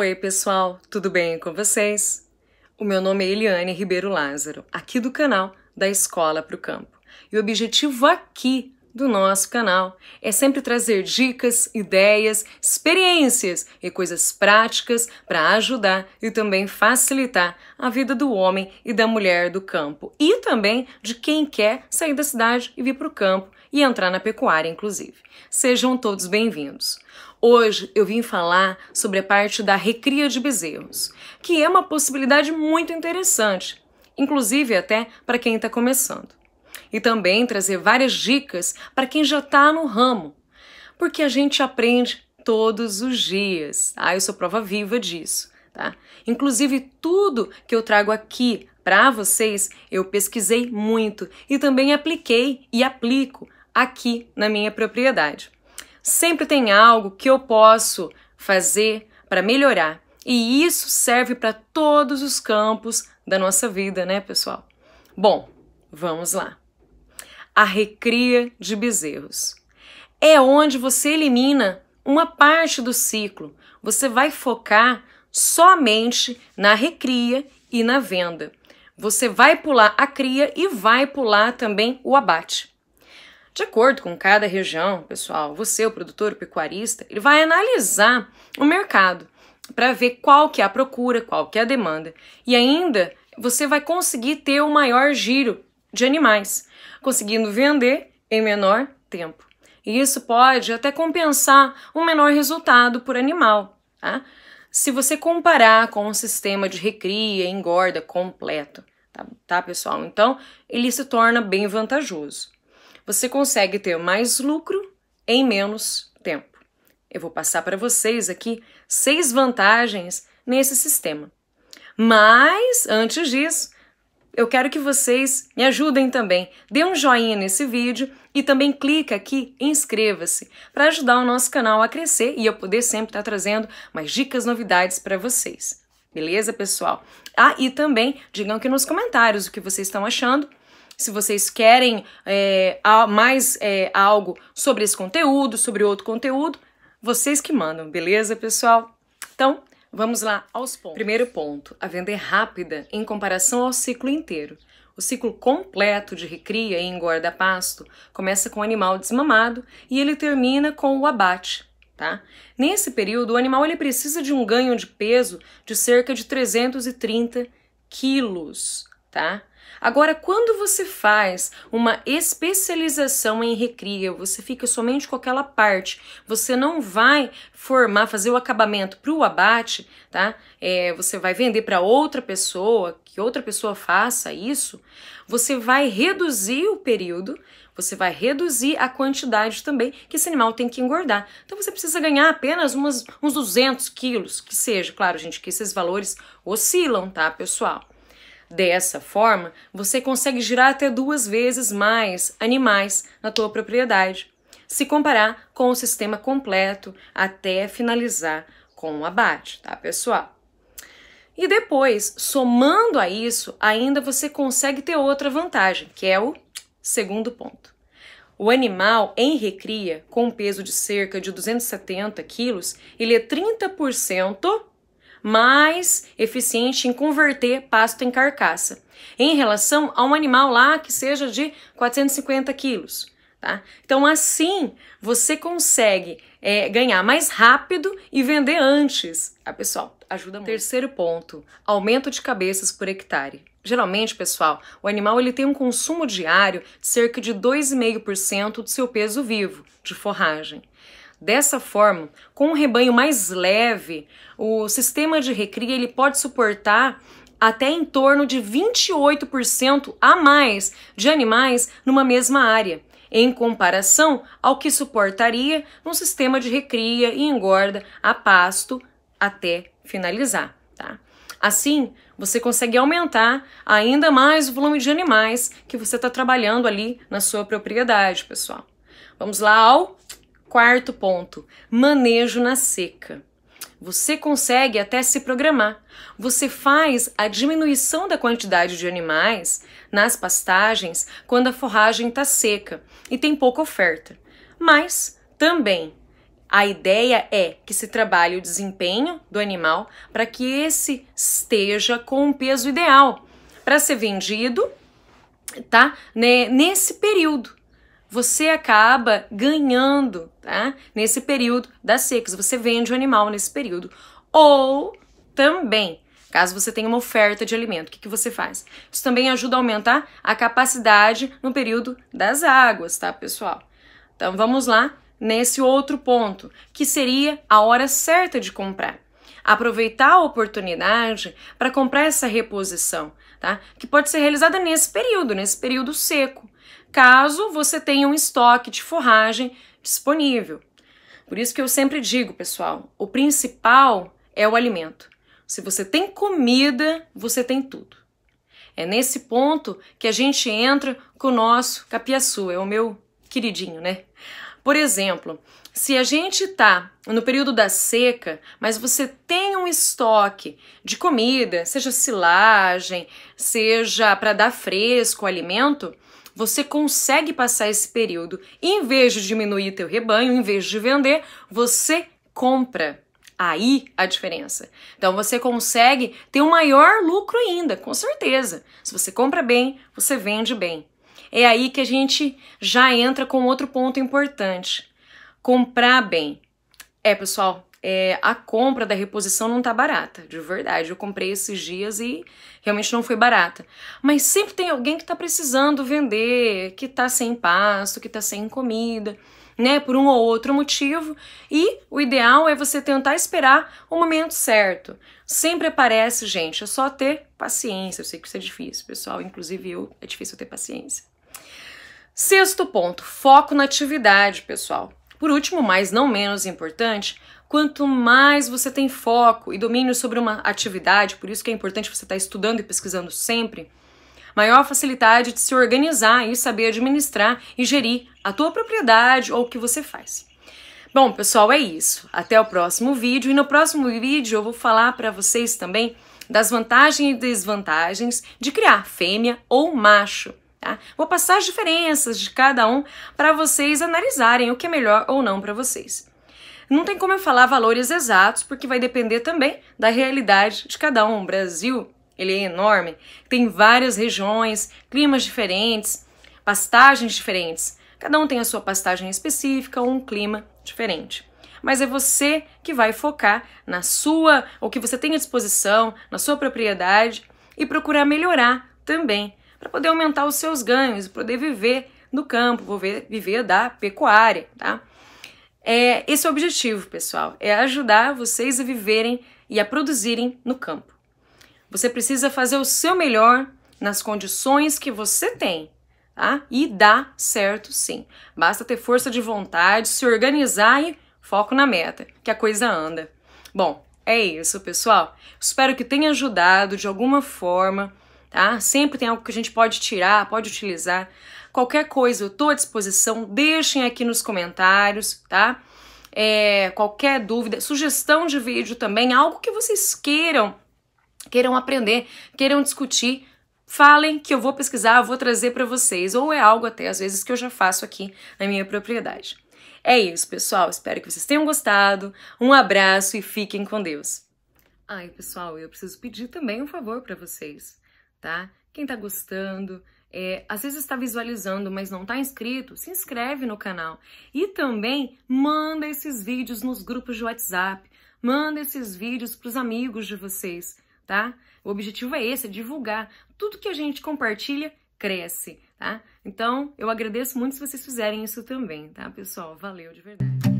Oi, pessoal, tudo bem com vocês? O meu nome é Eliane Ribeiro Lázaro, aqui do canal da Escola para o Campo. E o objetivo aqui do nosso canal. É sempre trazer dicas, ideias, experiências e coisas práticas para ajudar e também facilitar a vida do homem e da mulher do campo e também de quem quer sair da cidade e vir para o campo e entrar na pecuária, inclusive. Sejam todos bem-vindos. Hoje eu vim falar sobre a parte da recria de bezerros, que é uma possibilidade muito interessante, inclusive até para quem está começando e também trazer várias dicas para quem já está no ramo, porque a gente aprende todos os dias. Ah, eu sou prova viva disso. Tá? Inclusive, tudo que eu trago aqui para vocês, eu pesquisei muito e também apliquei e aplico aqui na minha propriedade. Sempre tem algo que eu posso fazer para melhorar. E isso serve para todos os campos da nossa vida, né, pessoal? Bom, vamos lá a recria de bezerros. É onde você elimina uma parte do ciclo. Você vai focar somente na recria e na venda. Você vai pular a cria e vai pular também o abate. De acordo com cada região, pessoal, você, o produtor, o pecuarista, ele vai analisar o mercado para ver qual que é a procura, qual que é a demanda. E ainda você vai conseguir ter o maior giro de animais, conseguindo vender em menor tempo. E isso pode até compensar um menor resultado por animal. Tá? Se você comparar com um sistema de recria e engorda completo, tá, tá pessoal? Então, ele se torna bem vantajoso. Você consegue ter mais lucro em menos tempo. Eu vou passar para vocês aqui seis vantagens nesse sistema. Mas, antes disso, eu quero que vocês me ajudem também. Dê um joinha nesse vídeo e também clica aqui inscreva-se para ajudar o nosso canal a crescer e eu poder sempre estar tá trazendo mais dicas, novidades para vocês. Beleza, pessoal? Ah, e também digam aqui nos comentários o que vocês estão achando. Se vocês querem é, mais é, algo sobre esse conteúdo, sobre outro conteúdo, vocês que mandam, beleza, pessoal? Então, Vamos lá aos pontos. Primeiro ponto: a venda é rápida em comparação ao ciclo inteiro. O ciclo completo de recria e engorda pasto começa com o animal desmamado e ele termina com o abate, Tá? Nesse período, o animal ele precisa de um ganho de peso de cerca de 330 quilos tá? Agora, quando você faz uma especialização em recria, você fica somente com aquela parte, você não vai formar, fazer o acabamento para o abate, tá? É, você vai vender para outra pessoa, que outra pessoa faça isso, você vai reduzir o período, você vai reduzir a quantidade também que esse animal tem que engordar. Então você precisa ganhar apenas umas, uns 200 quilos, que seja, claro, gente, que esses valores oscilam, tá, pessoal? Dessa forma, você consegue girar até duas vezes mais animais na tua propriedade, se comparar com o sistema completo até finalizar com o abate, tá, pessoal? E depois, somando a isso, ainda você consegue ter outra vantagem, que é o segundo ponto. O animal em recria, com um peso de cerca de 270 quilos, ele é 30% mais eficiente em converter pasto em carcaça, em relação a um animal lá que seja de 450 quilos. Tá? Então, assim você consegue é, ganhar mais rápido e vender antes. Ah, pessoal, ajuda muito. Terceiro ponto: aumento de cabeças por hectare. Geralmente, pessoal, o animal ele tem um consumo diário de cerca de 2,5% do seu peso vivo de forragem. Dessa forma, com um rebanho mais leve, o sistema de recria ele pode suportar até em torno de 28% a mais de animais numa mesma área, em comparação ao que suportaria um sistema de recria e engorda a pasto até finalizar. Tá? Assim, você consegue aumentar ainda mais o volume de animais que você está trabalhando ali na sua propriedade, pessoal. Vamos lá ao Quarto ponto: manejo na seca. Você consegue até se programar. Você faz a diminuição da quantidade de animais nas pastagens quando a forragem está seca e tem pouca oferta. Mas também a ideia é que se trabalhe o desempenho do animal para que esse esteja com o peso ideal para ser vendido, tá? Nesse período você acaba ganhando tá? nesse período das secas. Você vende o animal nesse período. Ou também, caso você tenha uma oferta de alimento, o que, que você faz? Isso também ajuda a aumentar a capacidade no período das águas, tá, pessoal? Então vamos lá nesse outro ponto, que seria a hora certa de comprar. Aproveitar a oportunidade para comprar essa reposição, tá? Que pode ser realizada nesse período, nesse período seco caso você tenha um estoque de forragem disponível. Por isso que eu sempre digo, pessoal, o principal é o alimento. Se você tem comida, você tem tudo. É nesse ponto que a gente entra com o nosso capiaçu, é o meu queridinho, né? Por exemplo, se a gente está no período da seca, mas você tem um estoque de comida, seja silagem, seja para dar fresco o alimento, você consegue passar esse período. Em vez de diminuir teu rebanho, em vez de vender, você compra. Aí a diferença. Então você consegue ter um maior lucro ainda, com certeza. Se você compra bem, você vende bem. É aí que a gente já entra com outro ponto importante. Comprar bem. É, pessoal, é, a compra da reposição não tá barata, de verdade. Eu comprei esses dias e realmente não foi barata. Mas sempre tem alguém que tá precisando vender, que tá sem pasto, que tá sem comida, né? Por um ou outro motivo. E o ideal é você tentar esperar o momento certo. Sempre aparece, gente. É só ter paciência. Eu sei que isso é difícil, pessoal. Inclusive eu, é difícil ter paciência. Sexto ponto, foco na atividade, pessoal. Por último, mas não menos importante, quanto mais você tem foco e domínio sobre uma atividade, por isso que é importante você estar tá estudando e pesquisando sempre, maior facilidade de se organizar e saber administrar e gerir a tua propriedade ou o que você faz. Bom, pessoal, é isso. Até o próximo vídeo e no próximo vídeo eu vou falar para vocês também das vantagens e desvantagens de criar fêmea ou macho. Tá? Vou passar as diferenças de cada um para vocês analisarem o que é melhor ou não para vocês. Não tem como eu falar valores exatos, porque vai depender também da realidade de cada um. O Brasil, ele é enorme, tem várias regiões, climas diferentes, pastagens diferentes. Cada um tem a sua pastagem específica ou um clima diferente mas é você que vai focar na sua, o que você tem à disposição, na sua propriedade e procurar melhorar também para poder aumentar os seus ganhos, poder viver no campo, viver, viver da pecuária, tá? É, esse é o objetivo, pessoal, é ajudar vocês a viverem e a produzirem no campo. Você precisa fazer o seu melhor nas condições que você tem, tá? E dá certo sim. Basta ter força de vontade, se organizar e foco na meta, que a coisa anda. Bom, é isso, pessoal. Espero que tenha ajudado de alguma forma tá? Sempre tem algo que a gente pode tirar, pode utilizar. Qualquer coisa, eu estou à disposição. Deixem aqui nos comentários, tá? É, qualquer dúvida, sugestão de vídeo também, algo que vocês queiram, queiram aprender, queiram discutir, falem que eu vou pesquisar, vou trazer para vocês, ou é algo até às vezes que eu já faço aqui na minha propriedade. É isso, pessoal. Espero que vocês tenham gostado. Um abraço e fiquem com Deus. Ai, pessoal, eu preciso pedir também um favor para vocês tá? Quem tá gostando, é, às vezes está visualizando, mas não está inscrito, se inscreve no canal. E também manda esses vídeos nos grupos de WhatsApp, manda esses vídeos para os amigos de vocês, tá? O objetivo é esse, é divulgar. Tudo que a gente compartilha cresce, tá? Então, eu agradeço muito se vocês fizerem isso também, tá, pessoal? Valeu de verdade.